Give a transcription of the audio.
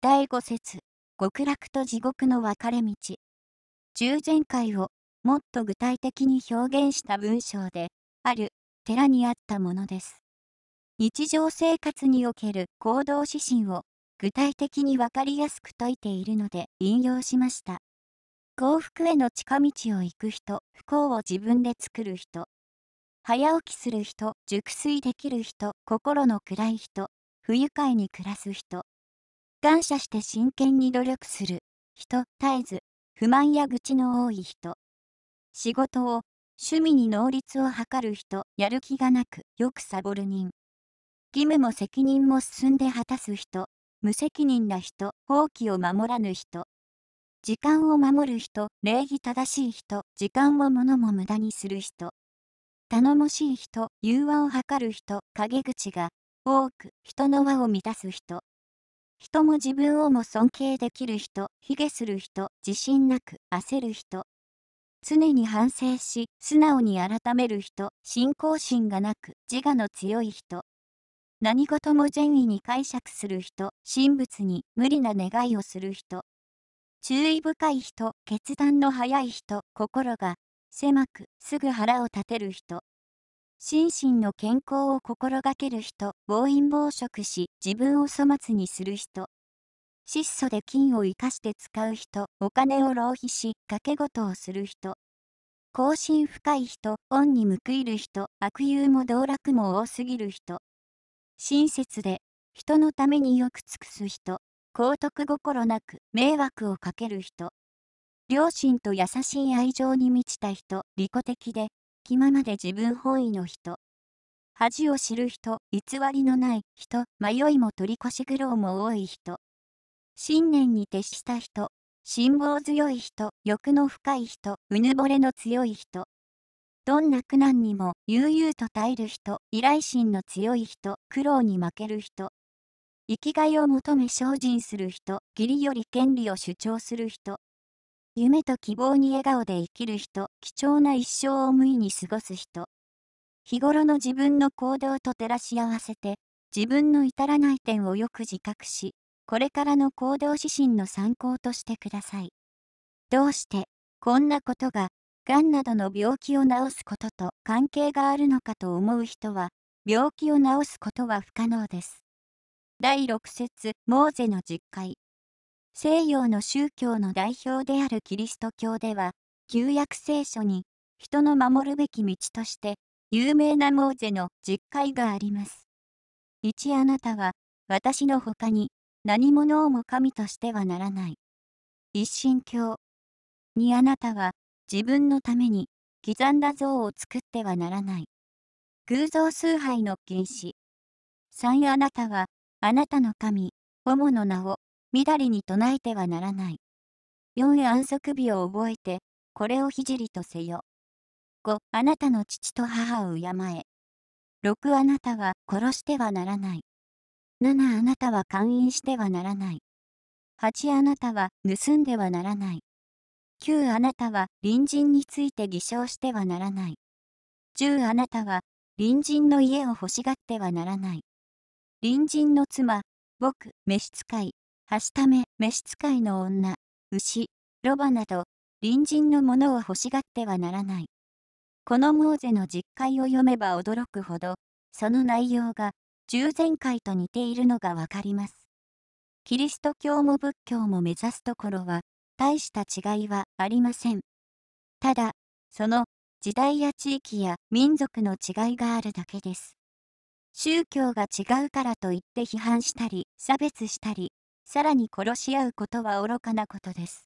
第5節極楽と地獄の分かれ道従前回をもっと具体的に表現した文章である寺にあったものです日常生活における行動指針を具体的に分かりやすく説いているので引用しました幸福への近道を行く人不幸を自分で作る人早起きする人熟睡できる人心の暗い人不愉快に暮らす人感謝して真剣に努力する人絶えず不満や愚痴の多い人仕事を趣味に能率を図る人やる気がなくよくサボる人義務も責任も進んで果たす人無責任な人放棄を守らぬ人時間を守る人礼儀正しい人時間を物も無駄にする人頼もしい人融和を図る人陰口が多く人の輪を満たす人人も自分をも尊敬できる人、卑下する人、自信なく焦る人。常に反省し、素直に改める人、信仰心がなく自我の強い人。何事も善意に解釈する人、神仏に無理な願いをする人。注意深い人、決断の早い人、心が狭く、すぐ腹を立てる人。心身の健康を心がける人、暴飲暴食し、自分を粗末にする人。質素で金を生かして使う人、お金を浪費し、賭け事をする人。後進深い人、恩に報いる人、悪友も道楽も多すぎる人。親切で、人のためによく尽くす人、高徳心なく迷惑をかける人。両親と優しい愛情に満ちた人、利己的で、気まで自分本位の人。恥を知る人、偽りのない人、迷いも取り越し苦労も多い人。信念に徹した人、辛抱強い人、欲の深い人、うぬぼれの強い人。どんな苦難にも悠々と耐える人、依頼心の強い人、苦労に負ける人。生きがいを求め精進する人、義理より権利を主張する人。夢と希望に笑顔で生きる人、貴重な一生を無意に過ごす人。日頃の自分の行動と照らし合わせて、自分の至らない点をよく自覚し、これからの行動指針の参考としてください。どうして、こんなことが、がんなどの病気を治すことと関係があるのかと思う人は、病気を治すことは不可能です。第6節モーゼの実戒西洋の宗教の代表であるキリスト教では、旧約聖書に、人の守るべき道として、有名なモーゼの実戒があります。1あなたは、私の他に、何者をも神としてはならない。一神教。2あなたは、自分のために、刻んだ像を作ってはならない。偶像崇拝の禁止。3あなたは、あなたの神、主の名を、みだりに唱えてはならない。4へ安息日を覚えて、これをひじりとせよ。5、あなたの父と母を敬え。6、あなたは殺してはならない。7、あなたは勘飲してはならない。8、あなたは盗んではならない。9、あなたは隣人について偽証してはならない。10、あなたは隣人の家を欲しがってはならない。隣人の妻、僕、召使い、はしため、召使いの女、牛、ロバなど、隣人のものを欲しがってはならない。このモーゼの実会を読めば驚くほど、その内容が、従前回と似ているのがわかります。キリスト教も仏教も目指すところは、大した違いはありません。ただ、その、時代や地域や民族の違いがあるだけです。宗教が違うからといって批判したり、差別したり、さらに殺し合うことは愚かなことです。